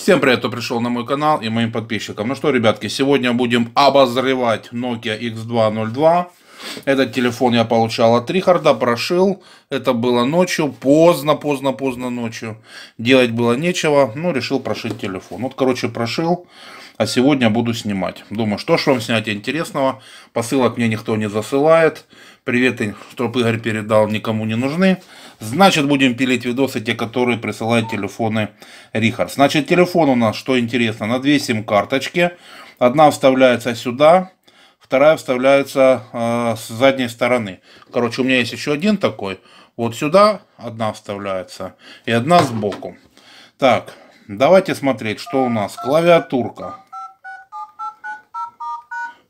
Всем привет, кто пришел на мой канал и моим подписчикам. Ну что, ребятки, сегодня будем обозревать Nokia X202. Этот телефон я получал от Рихарда, прошил. Это было ночью, поздно, поздно, поздно ночью. Делать было нечего, ну решил прошить телефон. Вот, короче, прошил, а сегодня буду снимать. Думаю, что ж вам снять интересного. Посылок мне никто не засылает. Приветы, чтобы Игорь передал, никому не нужны. Значит, будем пилить видосы, те, которые присылают телефоны Рихард. Значит, телефон у нас, что интересно, на две сим-карточки. Одна вставляется сюда, вторая вставляется э, с задней стороны. Короче, у меня есть еще один такой. Вот сюда одна вставляется и одна сбоку. Так, давайте смотреть, что у нас. Клавиатурка.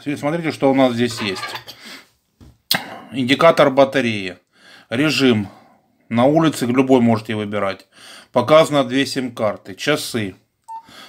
Смотрите, что у нас здесь есть. Индикатор батареи. Режим. На улице любой можете выбирать. Показано две сим-карты. Часы.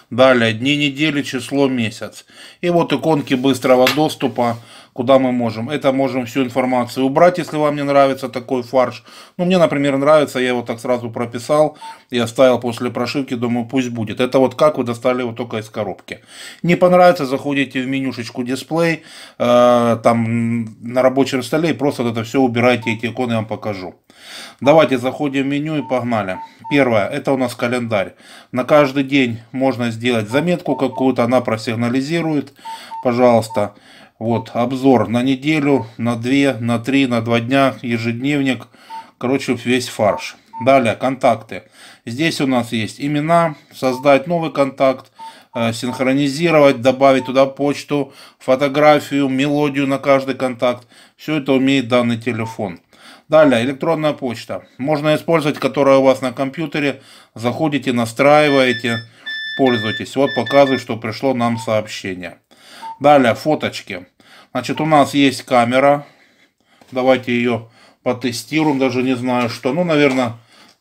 Далее, дни недели, число, месяц. И вот иконки быстрого доступа куда мы можем. Это можем всю информацию убрать, если вам не нравится такой фарш. Ну, мне, например, нравится, я его так сразу прописал и оставил после прошивки, думаю, пусть будет. Это вот как вы достали его только из коробки. Не понравится, заходите в менюшечку дисплей, э, там на рабочем столе и просто это все убирайте, эти иконы я вам покажу. Давайте заходим в меню и погнали. Первое, это у нас календарь. На каждый день можно сделать заметку какую-то, она просигнализирует, Пожалуйста. Вот, обзор на неделю, на две, на три, на два дня, ежедневник. Короче, весь фарш. Далее, контакты. Здесь у нас есть имена, создать новый контакт, э, синхронизировать, добавить туда почту, фотографию, мелодию на каждый контакт. Все это умеет данный телефон. Далее, электронная почта. Можно использовать, которая у вас на компьютере. Заходите, настраиваете, пользуйтесь. Вот показываю, что пришло нам сообщение. Далее, фоточки. Значит, у нас есть камера. Давайте ее потестируем, даже не знаю что. Ну, наверное,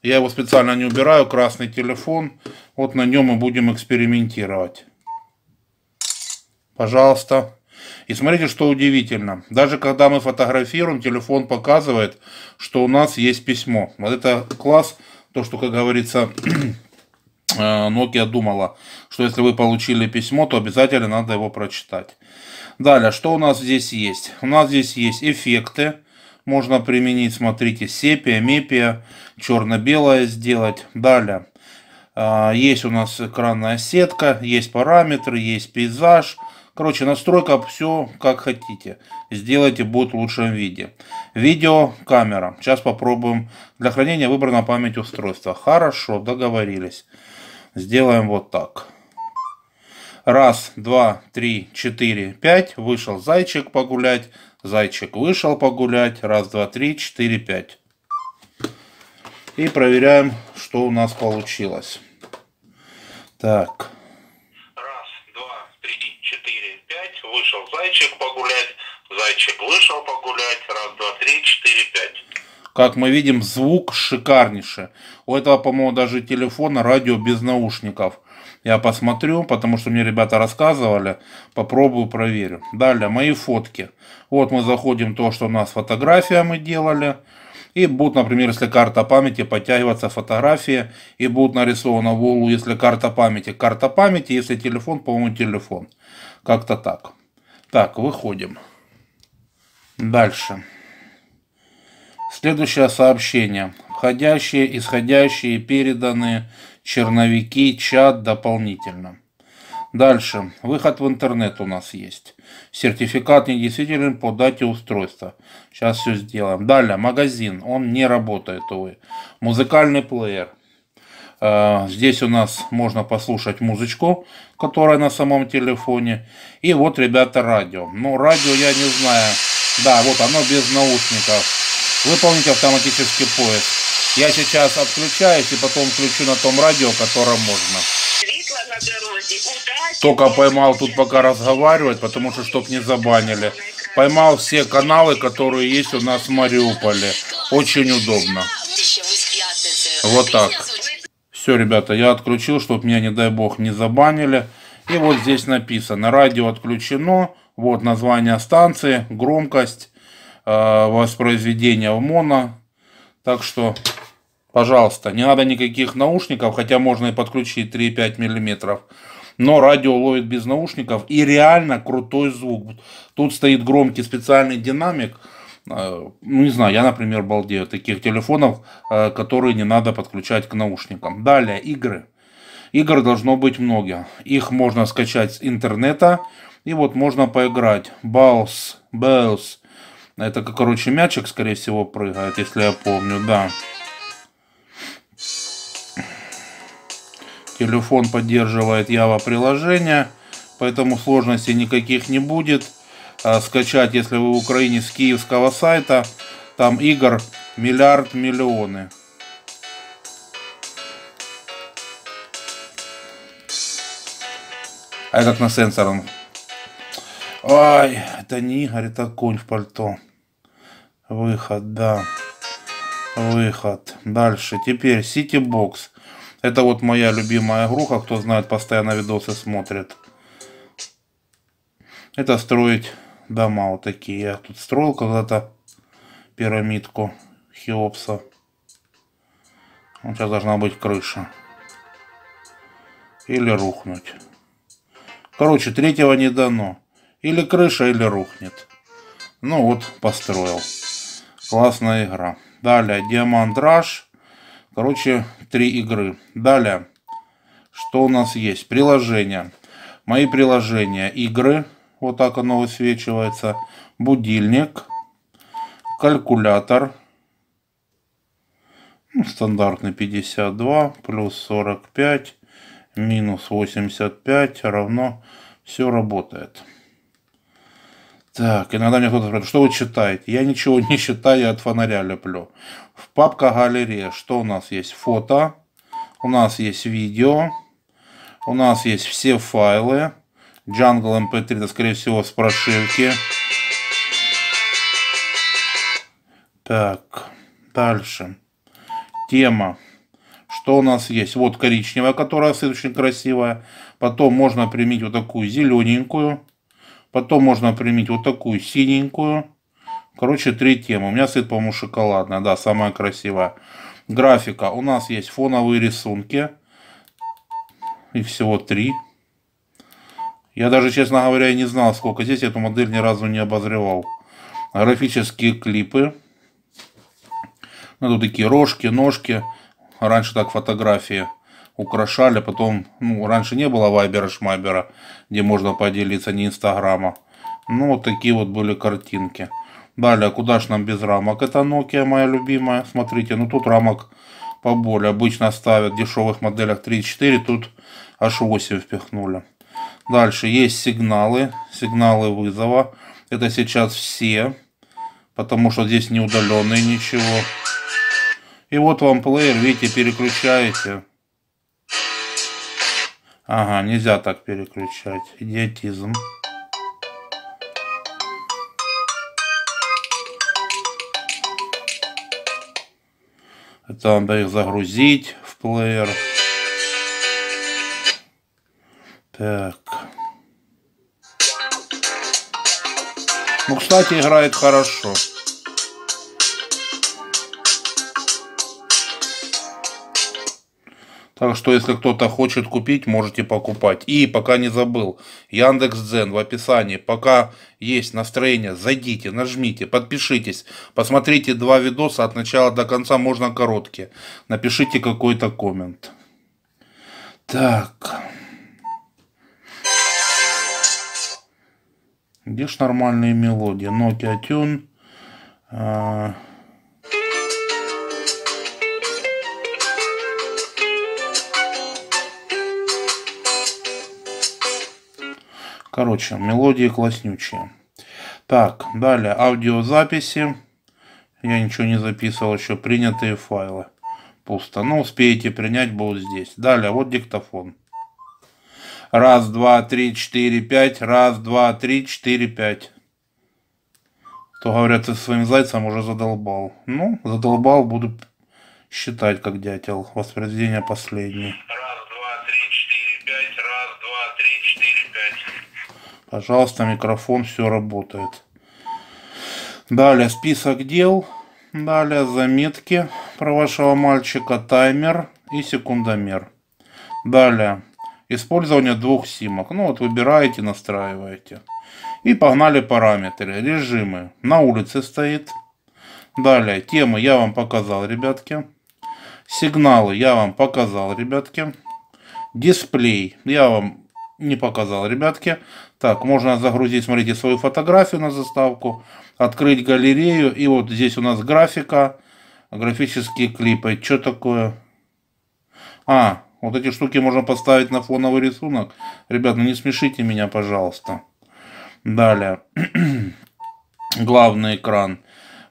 я его специально не убираю, красный телефон. Вот на нем мы будем экспериментировать. Пожалуйста. И смотрите, что удивительно. Даже когда мы фотографируем, телефон показывает, что у нас есть письмо. Вот это класс, то, что, как говорится, Nokia э, ну, думала, что если вы получили письмо, то обязательно надо его прочитать. Далее, что у нас здесь есть? У нас здесь есть эффекты. Можно применить, смотрите, сепия, мепия, черно-белое сделать. Далее, э, есть у нас экранная сетка, есть параметры, есть пейзаж. Короче, настройка все как хотите. Сделайте будет в лучшем виде. Видеокамера. Сейчас попробуем. Для хранения выбрана память устройства. Хорошо, договорились. Сделаем вот так. Раз, два, три, четыре, пять. Вышел зайчик погулять. Зайчик вышел погулять. Раз, два, три, четыре, пять. И проверяем, что у нас получилось. Так. Раз, два, три, четыре, пять. Вышел зайчик погулять. Зайчик вышел погулять. Раз, два, три, четыре, пять. Как мы видим, звук шикарнейший. У этого, по-моему, даже телефона радио без наушников. Я посмотрю, потому что мне ребята рассказывали. Попробую, проверю. Далее, мои фотки. Вот мы заходим то, что у нас фотография мы делали. И будут, например, если карта памяти, подтягиваться фотографии. И будут нарисованы в углу, если карта памяти, карта памяти. Если телефон, по-моему, телефон. Как-то так. Так, выходим. Дальше. Следующее сообщение. Входящие, исходящие, переданные, черновики, чат дополнительно. Дальше. Выход в интернет у нас есть. Сертификат недействителен по дате устройства. Сейчас все сделаем. Далее. Магазин. Он не работает, увы. Музыкальный плеер. Э, здесь у нас можно послушать музычку, которая на самом телефоне. И вот, ребята, радио. Ну, радио я не знаю. Да, вот оно без наушников выполнить автоматический поиск. Я сейчас отключаюсь и потом включу на том радио, которое можно. Только поймал тут пока разговаривать, потому что чтоб не забанили. Поймал все каналы, которые есть у нас в Мариуполе. Очень удобно. Вот так. Все, ребята, я отключил, чтобы меня, не дай бог, не забанили. И вот здесь написано, радио отключено, вот название станции, громкость. Э, воспроизведения в моно. Так что, пожалуйста, не надо никаких наушников, хотя можно и подключить 3,5 мм. Но радио ловит без наушников и реально крутой звук. Тут стоит громкий специальный динамик. Э, ну, не знаю, я, например, балдею таких телефонов, э, которые не надо подключать к наушникам. Далее, игры. Игр должно быть много. Их можно скачать с интернета. И вот можно поиграть. Balls, Bells, это, короче, мячик, скорее всего, прыгает, если я помню, да. Телефон поддерживает Java приложение, поэтому сложностей никаких не будет. А, скачать, если вы в Украине, с киевского сайта. Там игр миллиард миллионы. А как на сенсорном. Ай, это не Игорь, это конь в пальто. Выход, да. Выход. Дальше. Теперь City Box. Это вот моя любимая игруха. Кто знает, постоянно видосы смотрит. Это строить дома вот такие. Я тут строил когда-то пирамидку Хеопса. Вот сейчас должна быть крыша. Или рухнуть. Короче, третьего не дано. Или крыша, или рухнет. Ну вот, построил. Классная игра. Далее, Диамант Раш. Короче, три игры. Далее, что у нас есть? Приложения. Мои приложения. Игры. Вот так оно высвечивается. Будильник. Калькулятор. Ну, стандартный 52 плюс 45 минус 85 равно все работает. Так, иногда мне кто-то спрашивает, что вы читаете? Я ничего не читаю, я от фонаря леплю. В папка галерея, что у нас есть? Фото, у нас есть видео, у нас есть все файлы. Jungle MP3, эм это скорее всего с прошивки. Так, дальше. Тема. Что у нас есть? Вот коричневая, которая очень красивая. Потом можно применить вот такую зелененькую. Потом можно применить вот такую синенькую. Короче, три темы. У меня цвет, по-моему, шоколадная. Да, самая красивая. Графика. У нас есть фоновые рисунки. и всего три. Я даже, честно говоря, и не знал, сколько здесь. Эту модель ни разу не обозревал. Графические клипы. Ну, тут такие рожки, ножки. Раньше так фотографии украшали. Потом, ну, раньше не было вайбера, шмайбера, где можно поделиться, не инстаграма. Ну, вот такие вот были картинки. Далее, куда ж нам без рамок? Это Nokia моя любимая. Смотрите, ну тут рамок поболее. Обычно ставят в дешевых моделях 34, тут аж 8 впихнули. Дальше есть сигналы, сигналы вызова. Это сейчас все, потому что здесь не удаленные ничего. И вот вам плеер, видите, переключаете. Ага, нельзя так переключать. Идиотизм. Это надо их загрузить в плеер. Так. Ну, кстати, играет хорошо. Так что, если кто-то хочет купить, можете покупать. И пока не забыл, Яндекс Дзен в описании. Пока есть настроение, зайдите, нажмите, подпишитесь. Посмотрите два видоса от начала до конца, можно короткие. Напишите какой-то коммент. Так. Где ж нормальные мелодии? Nokia Tune. А, Короче, мелодия класснючая. Так, далее аудиозаписи. Я ничего не записывал, еще принятые файлы. Пусто. Но ну, успеете принять, будут здесь. Далее, вот диктофон. Раз, два, три, четыре, пять. Раз, два, три, четыре, пять. То, говорят, ты своим зайцем уже задолбал. Ну, задолбал, буду считать, как дятел. Воспроизведение последнее. Пожалуйста, микрофон, все работает. Далее список дел. Далее заметки про вашего мальчика, таймер и секундомер. Далее использование двух симок. Ну вот выбираете, настраиваете. И погнали параметры, режимы. На улице стоит. Далее темы я вам показал, ребятки. Сигналы я вам показал, ребятки. Дисплей я вам не показал, ребятки. Так, можно загрузить, смотрите, свою фотографию на заставку, открыть галерею. И вот здесь у нас графика, графические клипы. Что такое? А, вот эти штуки можно поставить на фоновый рисунок. Ребят, ну не смешите меня, пожалуйста. Далее. Главный экран.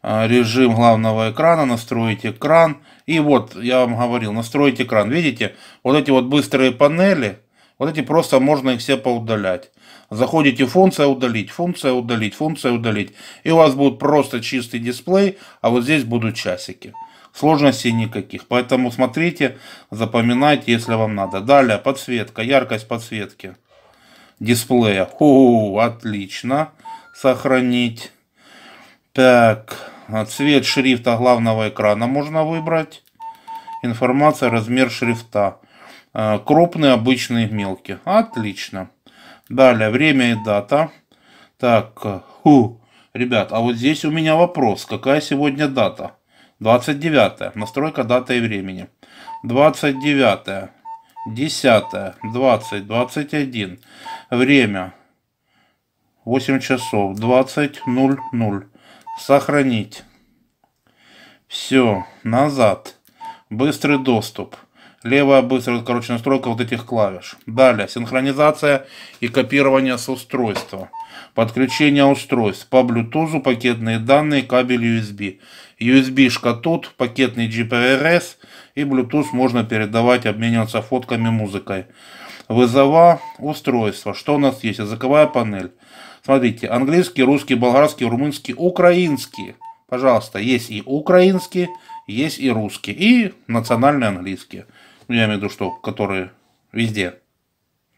А, режим главного экрана, настроить экран. И вот, я вам говорил, настроить экран. Видите, вот эти вот быстрые панели, вот эти просто можно их все поудалять. Заходите функция удалить, функция удалить, функция удалить. И у вас будет просто чистый дисплей, а вот здесь будут часики. Сложностей никаких. Поэтому смотрите, запоминайте, если вам надо. Далее, подсветка, яркость подсветки дисплея. О, отлично. Сохранить. Так, цвет шрифта главного экрана можно выбрать. Информация, размер шрифта. А, крупные обычные мелкие Отлично. Далее, время и дата. Так, ху. Ребят, а вот здесь у меня вопрос. Какая сегодня дата? 29. Настройка даты и времени. 29. 10. 20. 21. Время. 8 часов. 20.00. Сохранить. Все. Назад. Быстрый доступ. Левая быстро короче, настройка вот этих клавиш. Далее, синхронизация и копирование с устройства. Подключение устройств по Bluetooth, пакетные данные, кабель USB. USB-шка тут, пакетный GPRS и Bluetooth можно передавать, обмениваться фотками, музыкой. Вызова устройства. Что у нас есть? Языковая панель. Смотрите, английский, русский, болгарский, румынский, украинский. Пожалуйста, есть и украинский, есть и русский, и национальный английский. Ну, я имею в виду, что которые везде,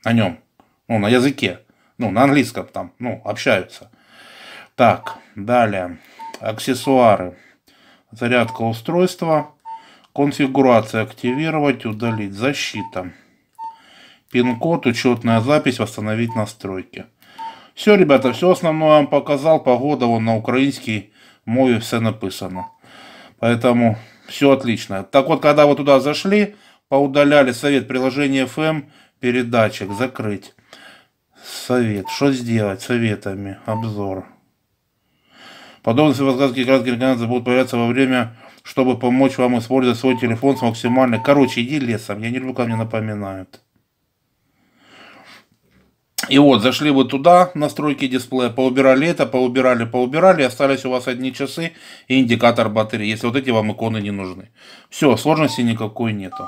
на нем, ну, на языке, ну, на английском там, ну, общаются. Так, далее, аксессуары, зарядка устройства, конфигурация активировать, удалить, защита, пин-код, учетная запись, восстановить настройки. Все, ребята, все основное вам показал, погода вон на украинский мове все написано. Поэтому все отлично. Так вот, когда вы туда зашли, поудаляли совет приложение FM передачек закрыть. Совет. Что сделать советами? Обзор. подобные подсказки кратких рекомендаций будут появляться во время, чтобы помочь вам использовать свой телефон с максимальной... Короче, иди лесом. Я не люблю, когда мне напоминают. И вот, зашли вы туда, настройки дисплея, поубирали это, поубирали, поубирали, остались у вас одни часы и индикатор батареи, если вот эти вам иконы не нужны. Все, сложности никакой нету.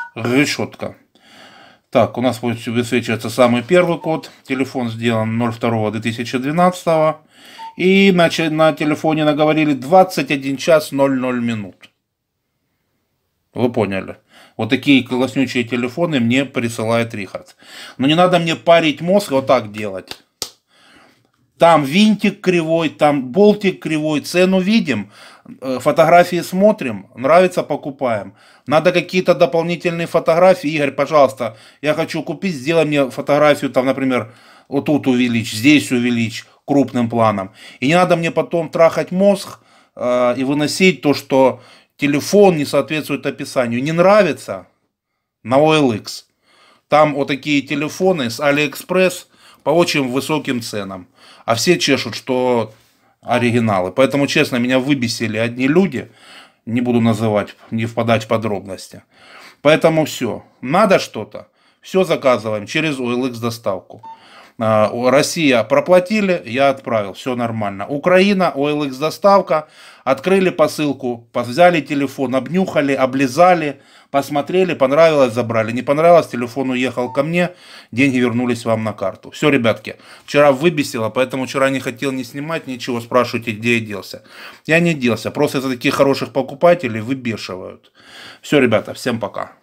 решетка. Так, у нас будет высвечиваться самый первый код. Телефон сделан 02-2012. И на, на телефоне наговорили 21 час 00 минут. Вы поняли. Вот такие класснючие телефоны мне присылает Рихард. Но не надо мне парить мозг и вот так делать. Там винтик кривой, там болтик кривой, цену видим, э, фотографии смотрим, нравится, покупаем. Надо какие-то дополнительные фотографии. Игорь, пожалуйста, я хочу купить, сделай мне фотографию, там, например, вот тут увеличь, здесь увеличь крупным планом. И не надо мне потом трахать мозг э, и выносить то, что телефон не соответствует описанию. Не нравится на OLX. Там вот такие телефоны с AliExpress по очень высоким ценам. А все чешут, что оригиналы. Поэтому, честно, меня выбесили одни люди. Не буду называть, не впадать в подробности. Поэтому все. Надо что-то. Все заказываем через OLX доставку. А, Россия проплатили, я отправил, все нормально. Украина, OLX доставка, открыли посылку, взяли телефон, обнюхали, облизали, посмотрели, понравилось, забрали. Не понравилось, телефон уехал ко мне, деньги вернулись вам на карту. Все, ребятки, вчера выбесило, поэтому вчера не хотел не снимать, ничего, спрашивайте, где я делся. Я не делся, просто из-за таких хороших покупателей выбешивают. Все, ребята, всем пока.